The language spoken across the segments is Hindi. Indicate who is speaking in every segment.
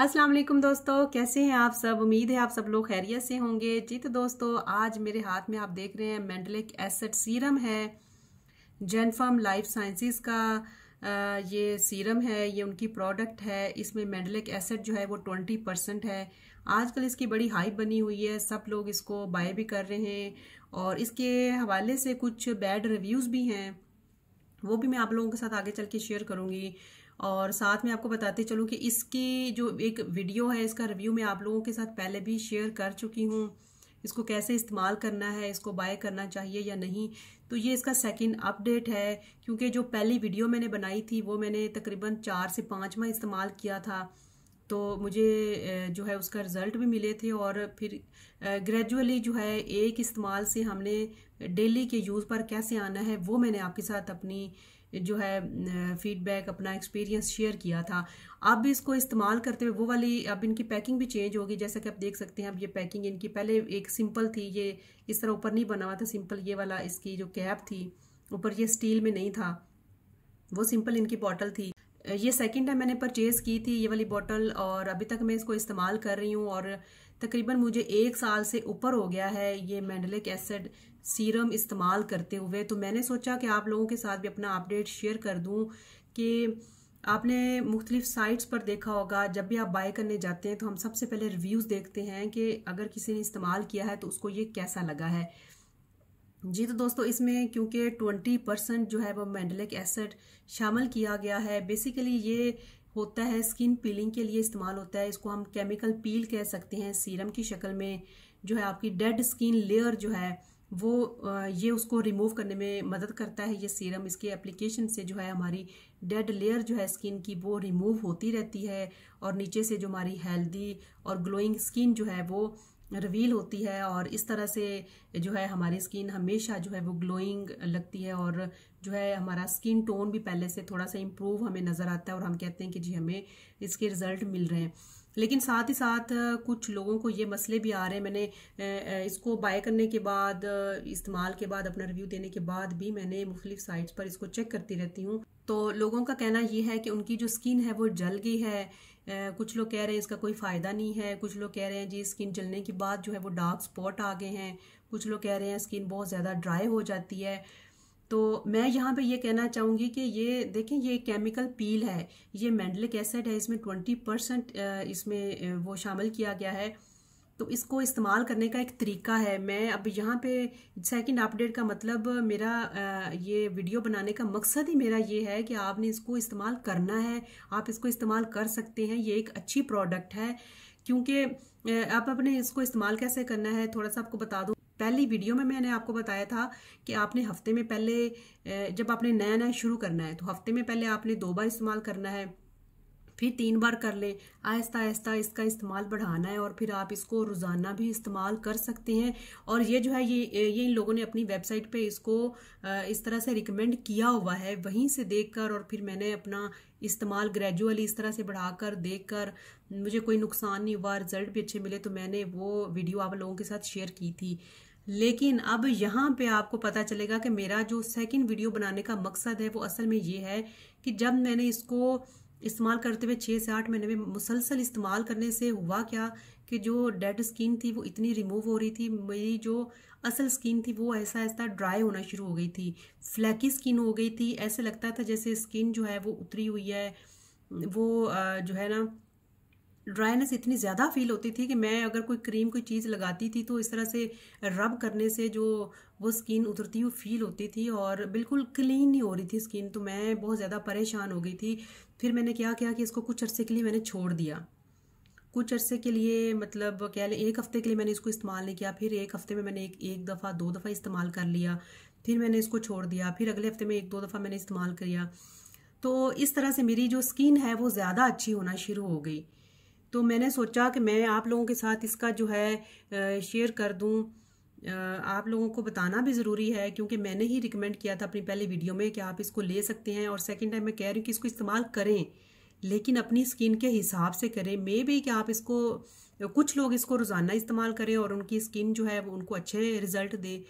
Speaker 1: अस्सलाम वालेकुम दोस्तों कैसे हैं आप सब उम्मीद है आप सब लोग खैरियत से होंगे जी तो दोस्तों आज मेरे हाथ में आप देख रहे हैं मेंडलिक एसिड सीरम है जेनफार्म लाइफ साइंसेस का आ, ये सीरम है ये उनकी प्रोडक्ट है इसमें मेंडलिक एसिड जो है वो ट्वेंटी परसेंट है आजकल इसकी बड़ी हाइप बनी हुई है सब लोग इसको बाय भी कर रहे हैं और इसके हवाले से कुछ बैड रिव्यूज़ भी हैं वो भी मैं आप लोगों के साथ आगे चल के शेयर करूँगी और साथ में आपको बताते चलूँ कि इसकी जो एक वीडियो है इसका रिव्यू मैं आप लोगों के साथ पहले भी शेयर कर चुकी हूँ इसको कैसे इस्तेमाल करना है इसको बाय करना चाहिए या नहीं तो ये इसका सेकंड अपडेट है क्योंकि जो पहली वीडियो मैंने बनाई थी वो मैंने तकरीबन चार से पाँच माह इस्तेमाल किया था तो मुझे जो है उसका रिज़ल्ट भी मिले थे और फिर ग्रेजुअली जो है एक इस्तेमाल से हमने डेली के यूज़ पर कैसे आना है वो मैंने आपके साथ अपनी जो है फीडबैक अपना एक्सपीरियंस शेयर किया था अब इसको इस्तेमाल करते हुए वो वाली अब इनकी पैकिंग भी चेंज होगी जैसा कि आप देख सकते हैं अब ये पैकिंग इनकी पहले एक सिंपल थी ये इस तरह ऊपर नहीं बना हुआ था सिंपल ये वाला इसकी जो कैप थी ऊपर ये स्टील में नहीं था वो सिंपल इनकी बॉटल थी ये सेकेंड टाइम मैंने परचेज़ की थी ये वाली बॉटल और अभी तक मैं इसको इस्तेमाल कर रही हूँ और तकरीबन मुझे एक साल से ऊपर हो गया है ये मैंडलिक एसिड सीरम इस्तेमाल करते हुए तो मैंने सोचा कि आप लोगों के साथ भी अपना अपडेट शेयर कर दूँ कि आपने मुख्तलिफ साइट्स पर देखा होगा जब भी आप बाय करने जाते हैं तो हम सबसे पहले रिव्यूज़ देखते हैं कि अगर किसी ने इस्तेमाल किया है तो उसको ये कैसा लगा है जी तो दोस्तों इसमें क्योंकि ट्वेंटी परसेंट जो है वो मैंडलिक एसिड शामिल किया गया है बेसिकली ये होता है स्किन पीलिंग के लिए इस्तेमाल होता है इसको हम केमिकल पील कह सकते हैं सीरम की शक्ल में जो है आपकी डेड स्किन लेयर जो है वो ये उसको रिमूव करने में मदद करता है ये सीरम इसके एप्लीकेशन से जो है हमारी डेड लेयर जो है स्किन की वो रिमूव होती रहती है और नीचे से जो हमारी हेल्दी और ग्लोइंग स्किन जो है वो रिवील होती है और इस तरह से जो है हमारी स्किन हमेशा जो है वो ग्लोइंग लगती है और जो है हमारा स्किन टोन भी पहले से थोड़ा सा इम्प्रूव हमें नज़र आता है और हम कहते हैं कि जी हमें इसके रिज़ल्ट मिल रहे हैं लेकिन साथ ही साथ कुछ लोगों को ये मसले भी आ रहे हैं मैंने इसको बाय करने के बाद इस्तेमाल के बाद अपना रिव्यू देने के बाद भी मैंने मुख्तलिफ साइट्स पर इसको चेक करती रहती हूँ तो लोगों का कहना ये है कि उनकी जो स्किन है वो जल गई है कुछ लोग कह रहे हैं इसका कोई फ़ायदा नहीं है कुछ लोग कह रहे हैं जी स्किन जलने के बाद जो है वो डार्क स्पॉट आ गए हैं कुछ लोग कह रहे हैं स्किन बहुत ज़्यादा ड्राई हो जाती है तो मैं यहाँ पे ये कहना चाहूँगी कि ये देखें ये केमिकल पील है ये मैंडलिक एसिड है इसमें ट्वेंटी परसेंट इसमें वो शामिल किया गया है तो इसको इस्तेमाल करने का एक तरीका है मैं अब यहाँ पे सेकंड अपडेट का मतलब मेरा ये वीडियो बनाने का मकसद ही मेरा ये है कि आपने इसको इस्तेमाल करना है आप इसको इस्तेमाल कर सकते हैं ये एक अच्छी प्रोडक्ट है क्योंकि आप अपने इसको इस्तेमाल कैसे करना है थोड़ा सा आपको बता दूँ पहली वीडियो में मैंने आपको बताया था कि आपने हफ्ते में पहले जब आपने नया नया शुरू करना है तो हफ्ते में पहले आपने दो बार इस्तेमाल करना है फिर तीन बार कर लें आहिस्ता आहिस्ता इसका इस्तेमाल बढ़ाना है और फिर आप इसको रोज़ाना भी इस्तेमाल कर सकते हैं और ये जो है ये ये इन लोगों ने अपनी वेबसाइट पे इसको इस तरह से रिकमेंड किया हुआ है वहीं से देखकर और फिर मैंने अपना इस्तेमाल ग्रेजुअली इस तरह से बढ़ाकर देखकर मुझे कोई नुकसान नहीं हुआ रिज़ल्ट भी अच्छे मिले तो मैंने वो वीडियो आप लोगों के साथ शेयर की थी लेकिन अब यहाँ पे आपको पता चलेगा कि मेरा जो सेकंड वीडियो बनाने का मकसद है वो असल में ये है कि जब मैंने इसको इस्तेमाल करते हुए छः से आठ महीने में मुसलसल इस्तेमाल करने से हुआ क्या कि जो डेड स्किन थी वो इतनी रिमूव हो रही थी मेरी जो असल स्किन थी वो ऐसा ऐसा ड्राई होना शुरू हो गई थी फ्लैकी स्किन हो गई थी ऐसे लगता था जैसे स्किन जो है वो उतरी हुई है वो जो है ना ड्राइनेस इतनी ज़्यादा फील होती थी कि मैं अगर कोई क्रीम कोई चीज़ लगाती थी तो इस तरह से रब करने से जो वो स्किन उतरती हुई फील होती थी और बिल्कुल क्लीन नहीं हो रही थी स्किन तो मैं बहुत ज़्यादा परेशान हो गई थी फिर मैंने क्या किया कि इसको कुछ अरसे के लिए मैंने छोड़ दिया कुछ अरसे के लिए मतलब कह लें एक हफ्ते के लिए मैंने इसको इस्तेमाल नहीं किया फिर एक हफ्ते में मैंने एक एक दफ़ा दो दफ़ा इस्तेमाल कर लिया फिर मैंने इसको छोड़ दिया फिर अगले हफ्ते में एक दो दफ़ा मैंने इस्तेमाल किया तो इस तरह से मेरी जो स्किन है वो ज़्यादा अच्छी होना शुरू हो गई तो मैंने सोचा कि मैं आप लोगों के साथ इसका जो है शेयर कर दूँ आप लोगों को बताना भी ज़रूरी है क्योंकि मैंने ही रिकमेंड किया था अपनी पहली वीडियो में कि आप इसको ले सकते हैं और सेकेंड टाइम मैं कह रही हूँ कि इसको इस्तेमाल करें लेकिन अपनी स्किन के हिसाब से करें मे भी कि आप इसको कुछ लोग इसको रोज़ाना इस्तेमाल करें और उनकी स्किन जो है वो उनको अच्छे रिजल्ट दे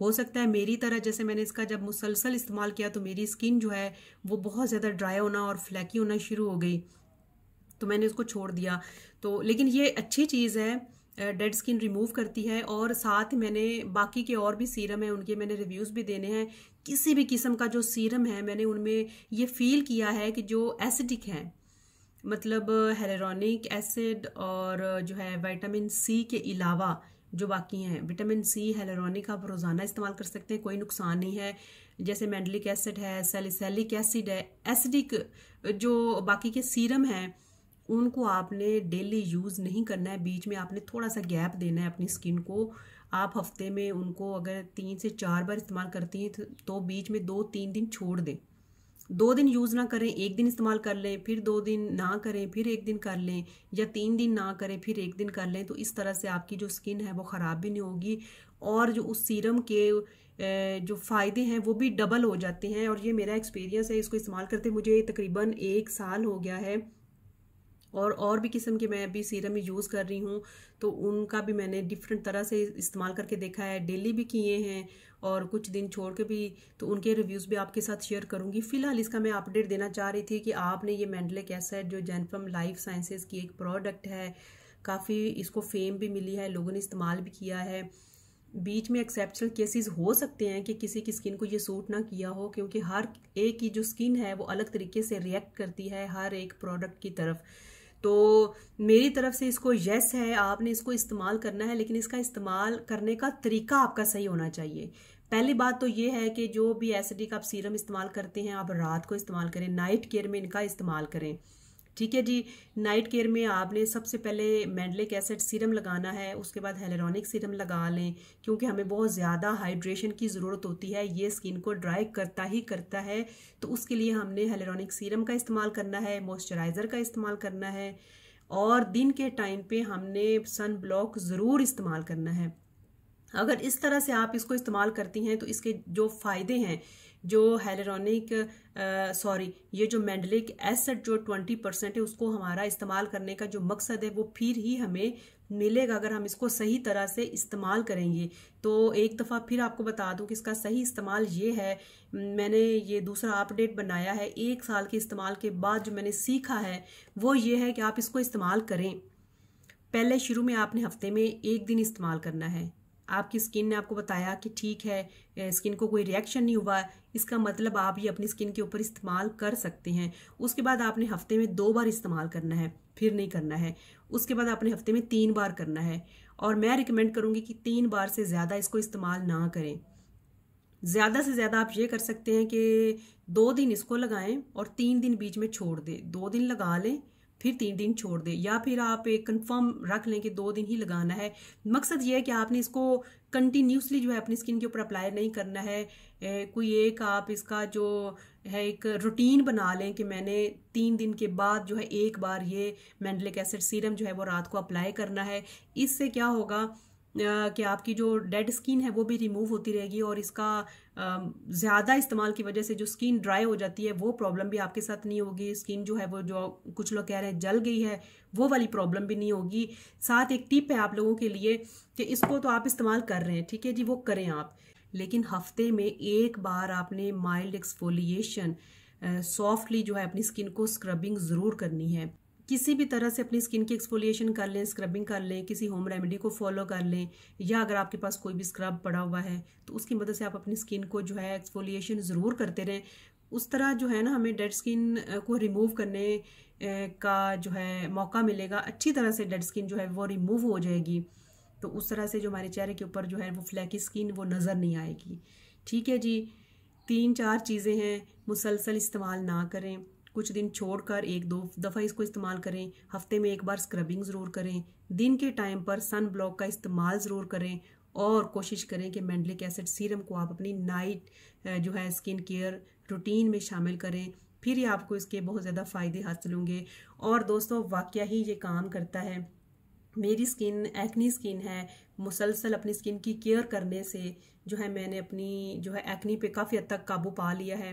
Speaker 1: हो सकता है मेरी तरह जैसे मैंने इसका जब मुसलसल इस्तेमाल किया तो मेरी स्किन जो है वो बहुत ज़्यादा ड्राई होना और फ्लैकी होना शुरू हो गई तो मैंने इसको छोड़ दिया तो लेकिन ये अच्छी चीज़ है डेड स्किन रिमूव करती है और साथ ही मैंने बाकी के और भी सीरम हैं उनके मैंने रिव्यूज़ भी देने हैं किसी भी किस्म का जो सीरम है मैंने उनमें ये फील किया है कि जो एसिडिक हैं मतलब हेलेरॉनिक एसिड और जो है विटामिन सी के अलावा जो बाकी हैं विटामिन सी हेलेरॉनिक आप रोज़ाना इस्तेमाल कर सकते हैं कोई नुकसान नहीं है जैसे मैंडलिक एसिड है सेलिसलिक एसिड है एसिडिक जो बाकी के सीरम हैं उनको आपने डेली यूज़ नहीं करना है बीच में आपने थोड़ा सा गैप देना है अपनी स्किन को आप हफ्ते में उनको अगर तीन से चार बार इस्तेमाल करती हैं तो, तो बीच में दो तीन दिन छोड़ दें दो दिन यूज़ ना करें एक दिन इस्तेमाल कर लें फिर दो दिन ना करें फिर एक दिन कर लें या तीन दिन ना करें फिर एक दिन कर लें तो इस तरह से आपकी जो स्किन है वो ख़राब भी नहीं होगी और जो उस सीरम के जो फ़ायदे हैं वो भी डबल हो जाते हैं और ये मेरा एक्सपीरियंस है इसको इस्तेमाल करते मुझे तकरीबन एक साल हो गया है और और भी किस्म के मैं अभी सीरम यूज़ कर रही हूँ तो उनका भी मैंने डिफरेंट तरह से इस्तेमाल करके देखा है डेली भी किए हैं और कुछ दिन छोड़ के भी तो उनके रिव्यूज़ भी आपके साथ शेयर करूँगी फ़िलहाल इसका मैं अपडेट देना चाह रही थी कि आपने ये मेंडलिक एसिड जो जैनफम लाइफ साइंसेज की एक प्रोडक्ट है काफ़ी इसको फेम भी मिली है लोगों ने इस्तेमाल भी किया है बीच में एक्सेप्शनल केसेस हो सकते हैं कि किसी की स्किन को ये सूट ना किया हो क्योंकि हर एक की जो स्किन है वो अलग तरीके से रिएक्ट करती है हर एक प्रोडक्ट की तरफ तो मेरी तरफ से इसको येस है आपने इसको इस्तेमाल करना है लेकिन इसका इस्तेमाल करने का तरीका आपका सही होना चाहिए पहली बात तो ये है कि जो भी एसिडिक आप सीरम इस्तेमाल करते हैं आप रात को इस्तेमाल करें नाइट केयर में इनका इस्तेमाल करें ठीक है जी नाइट केयर में आपने सबसे पहले मैंडलिक एसिड सीरम लगाना है उसके बाद हेलेरॉनिक सीरम लगा लें क्योंकि हमें बहुत ज़्यादा हाइड्रेशन की ज़रूरत होती है ये स्किन को ड्राई करता ही करता है तो उसके लिए हमने हेलेरॉनिक सीरम का इस्तेमाल करना है मॉइस्चराइज़र का इस्तेमाल करना है और दिन के टाइम पर हमने सन ब्लॉक ज़रूर इस्तेमाल करना है अगर इस तरह से आप इसको इस्तेमाल करती हैं तो इसके जो फ़ायदे हैं जो हेलरॉनिक सॉरी ये जो मैंडलिक एसिड जो ट्वेंटी परसेंट है उसको हमारा इस्तेमाल करने का जो मकसद है वो फिर ही हमें मिलेगा अगर हम इसको सही तरह से इस्तेमाल करेंगे तो एक दफ़ा फिर आपको बता दूं कि इसका सही इस्तेमाल ये है मैंने ये दूसरा अपडेट बनाया है एक साल के इस्तेमाल के बाद जो मैंने सीखा है वो ये है कि आप इसको इस्तेमाल करें पहले शुरू में आपने हफ्ते में एक दिन इस्तेमाल करना है आपकी स्किन ने आपको बताया कि ठीक है स्किन को कोई रिएक्शन नहीं हुआ इसका मतलब आप ये अपनी स्किन के ऊपर इस्तेमाल कर सकते हैं उसके बाद आपने हफ्ते में दो बार इस्तेमाल करना है फिर नहीं करना है उसके बाद आपने हफ्ते में तीन बार करना है और मैं रिकमेंड करूँगी कि तीन बार से ज़्यादा इसको इस्तेमाल ना करें ज़्यादा से ज़्यादा आप ये कर सकते हैं कि दो दिन इसको लगाएं और तीन दिन बीच में छोड़ दें दो दिन लगा लें फिर तीन दिन छोड़ दें या फिर आप एक कंफर्म रख लें कि दो दिन ही लगाना है मकसद यह है कि आपने इसको कंटिन्यूसली जो है अपनी स्किन के ऊपर अप्लाई नहीं करना है कोई एक आप इसका जो है एक रूटीन बना लें कि मैंने तीन दिन के बाद जो है एक बार ये मैंडलिक एसिड सीरम जो है वो रात को अप्लाई करना है इससे क्या होगा कि आपकी जो डेड स्किन है वो भी रिमूव होती रहेगी और इसका ज़्यादा इस्तेमाल की वजह से जो स्किन ड्राई हो जाती है वो प्रॉब्लम भी आपके साथ नहीं होगी स्किन जो है वो जो कुछ लोग कह रहे हैं जल गई है वो वाली प्रॉब्लम भी नहीं होगी साथ एक टिप है आप लोगों के लिए कि इसको तो आप इस्तेमाल कर रहे हैं ठीक है जी वो करें आप लेकिन हफ्ते में एक बार आपने माइल्ड एक्सफोलिएशन सॉफ्टली जो है अपनी स्किन को स्क्रबिंग ज़रूर करनी है किसी भी तरह से अपनी स्किन की एक्सफोलिएशन कर लें स्क्रबिंग कर लें किसी होम रेमेडी को फॉलो कर लें या अगर आपके पास कोई भी स्क्रब पड़ा हुआ है तो उसकी मदद से आप अपनी स्किन को जो है एक्सफोलिएशन ज़रूर करते रहें उस तरह जो है ना हमें डेड स्किन को रिमूव करने का जो है मौका मिलेगा अच्छी तरह से डेड स्किन जो है वो रिमूव हो जाएगी तो उस तरह से जो हमारे चेहरे के ऊपर जो है वो फ्लैकी स्किन वो नज़र नहीं आएगी ठीक है जी तीन चार चीज़ें हैं मुसलसल इस्तेमाल ना करें कुछ दिन छोड़कर एक दो दफ़ा इसको इस्तेमाल करें हफ्ते में एक बार स्क्रबिंग ज़रूर करें दिन के टाइम पर सन ब्लॉक का इस्तेमाल ज़रूर करें और कोशिश करें कि मैंडलिक एसिड सीरम को आप अपनी नाइट जो है स्किन केयर रूटीन में शामिल करें फिर ही आपको इसके बहुत ज़्यादा फ़ायदे हासिल होंगे और दोस्तों वाक्य ही ये काम करता है मेरी स्किन एक्नी स्किन है मुसलसल अपनी स्किन की केयर करने से जो है मैंने अपनी जो है एक्नी पे काफ़ी हद तक काबू पा लिया है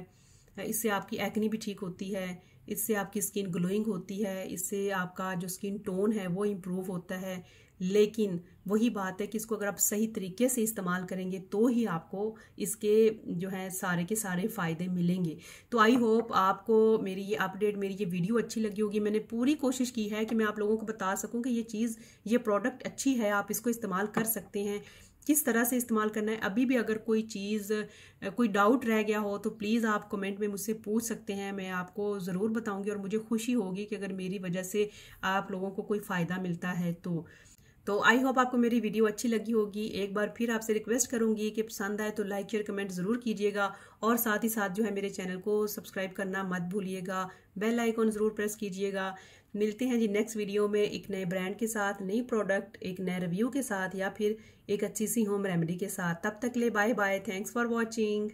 Speaker 1: इससे आपकी एक्नी भी ठीक होती है इससे आपकी स्किन ग्लोइंग होती है इससे आपका जो स्किन टोन है वो इम्प्रूव होता है लेकिन वही बात है कि इसको अगर आप सही तरीके से इस्तेमाल करेंगे तो ही आपको इसके जो है सारे के सारे फ़ायदे मिलेंगे तो आई होप आपको मेरी ये अपडेट मेरी ये वीडियो अच्छी लगी होगी मैंने पूरी कोशिश की है कि मैं आप लोगों को बता सकूं कि ये चीज़ ये प्रोडक्ट अच्छी है आप इसको इस्तेमाल कर सकते हैं किस तरह से इस्तेमाल करना है अभी भी अगर कोई चीज़ कोई डाउट रह गया हो तो प्लीज़ आप कमेंट में मुझसे पूछ सकते हैं मैं आपको ज़रूर बताऊंगी और मुझे खुशी होगी कि अगर मेरी वजह से आप लोगों को कोई फ़ायदा मिलता है तो तो आई होप आपको मेरी वीडियो अच्छी लगी होगी एक बार फिर आपसे रिक्वेस्ट करूंगी कि पसंद आए तो लाइक शेयर कमेंट ज़रूर कीजिएगा और साथ ही साथ जो है मेरे चैनल को सब्सक्राइब करना मत भूलिएगा बेल आइकॉन ज़रूर प्रेस कीजिएगा मिलते हैं जी नेक्स्ट वीडियो में एक नए ब्रांड के साथ नई प्रोडक्ट एक नए रिव्यू के साथ या फिर एक अच्छी सी होम रेमेडी के साथ तब तक ले bye bye thanks for watching